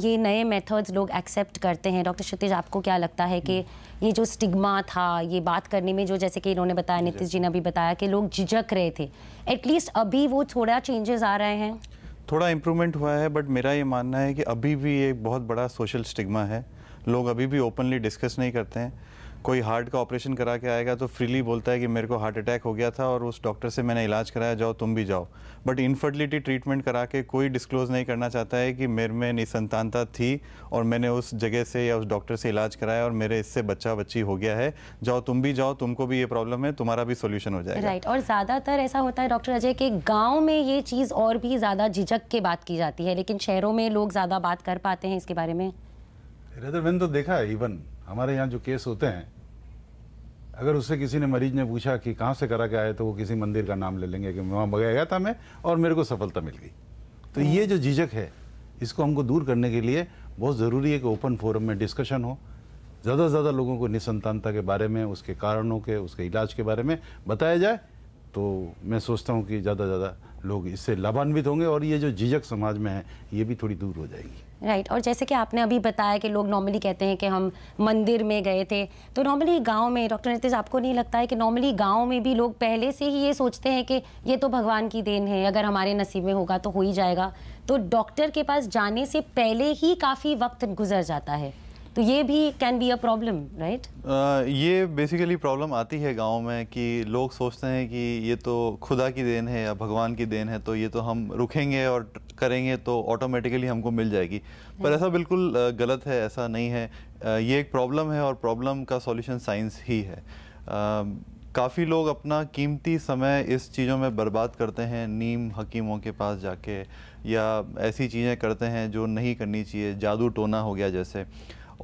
ये नए मेथड्स लोग एक्सेप्ट करते हैं डॉक्टर क्षितिज आपको क्या लगता है कि ये जो स्टिग्मा था ये बात करने में जो जैसे कि इन्होंने बताया नितिश जी ने अभी बताया कि लोग झिझक रहे थे एटलीस्ट अभी वो थोड़ा चेंजेस आ रहे हैं थोड़ा इम्प्रूवमेंट हुआ है बट मेरा ये मानना है कि अभी भी एक बहुत बड़ा सोशल स्टिग्मा है लोग अभी भी ओपनली डिस्कस नहीं करते हैं कोई हार्ट का ऑपरेशन करा के आएगा तो फ्रीली बोलता है कि मेरे को हार्ट अटैक हो गया था और उस डॉक्टर से मैंने इलाज कराया जाओ तुम भी जाओ बट इनफर्टिलिटी ट्रीटमेंट करा के कोई डिस्क्लोज़ नहीं करना चाहता है कि मेरे में निसंतानता थी और मैंने उस जगह से या उस डॉक्टर से इलाज कराया और मेरे इससे बच्चा बच्ची हो गया है जाओ तुम भी जाओ तुमको भी ये प्रॉब्लम है तुम्हारा भी सोल्यूशन हो जाएगा राइट और ज़्यादातर ऐसा होता है डॉक्टर अजय कि गाँव में ये चीज़ और भी ज़्यादा झिझक के बात की जाती है लेकिन शहरों में लोग ज़्यादा बात कर पाते हैं इसके बारे में तो देखा इवन हमारे यहाँ जो केस होते हैं अगर उससे किसी ने मरीज ने पूछा कि कहाँ से करा के आए तो वो किसी मंदिर का नाम ले लेंगे कि वहाँ बगैर गया था मैं और मेरे को सफलता मिल गई तो ये जो झिझक है इसको हमको दूर करने के लिए बहुत ज़रूरी है कि ओपन फोरम में डिस्कशन हो ज़्यादा से ज़्यादा लोगों को निसंतानता के बारे में उसके कारणों के उसके इलाज के बारे में बताया जाए तो मैं सोचता हूँ कि ज़्यादा ज़्यादा लोग इससे लाभान्वित होंगे और ये जो झिझक समाज में है ये भी थोड़ी दूर हो जाएगी राइट right. और जैसे कि आपने अभी बताया कि लोग नॉर्मली कहते हैं कि हम मंदिर में गए थे तो नॉर्मली गांव में डॉक्टर नितिश आपको नहीं लगता है कि नॉर्मली गांव में भी लोग पहले से ही ये सोचते हैं कि ये तो भगवान की देन है अगर हमारे नसीब में होगा तो हो ही जाएगा तो डॉक्टर के पास जाने से पहले ही काफ़ी वक्त गुजर जाता है तो ये भी can be a problem right ये बेसिकली प्रॉब्लम आती है गाँव में कि लोग सोचते हैं कि ये तो खुदा की देन है या भगवान की देन है तो ये तो हम रुकेंगे और करेंगे तो ऑटोमेटिकली हमको मिल जाएगी पर ऐसा बिल्कुल गलत है ऐसा नहीं है ये एक प्रॉब्लम है और प्रॉब्लम का सॉल्यूशन साइंस ही है काफ़ी लोग अपना कीमती समय इस चीज़ों में बर्बाद करते हैं नीम हकीमों के पास जाके या ऐसी चीज़ें करते हैं जो नहीं करनी चाहिए जादू टोना हो गया जैसे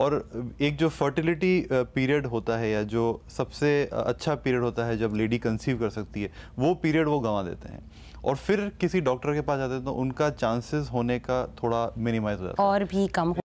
और एक जो फर्टिलिटी पीरियड होता है या जो सबसे अच्छा पीरियड होता है जब लेडी कंसीव कर सकती है वो पीरियड वो गंवा देते हैं और फिर किसी डॉक्टर के पास जाते हैं तो उनका चांसेस होने का थोड़ा मिनिमाइज हो जाता है और भी कम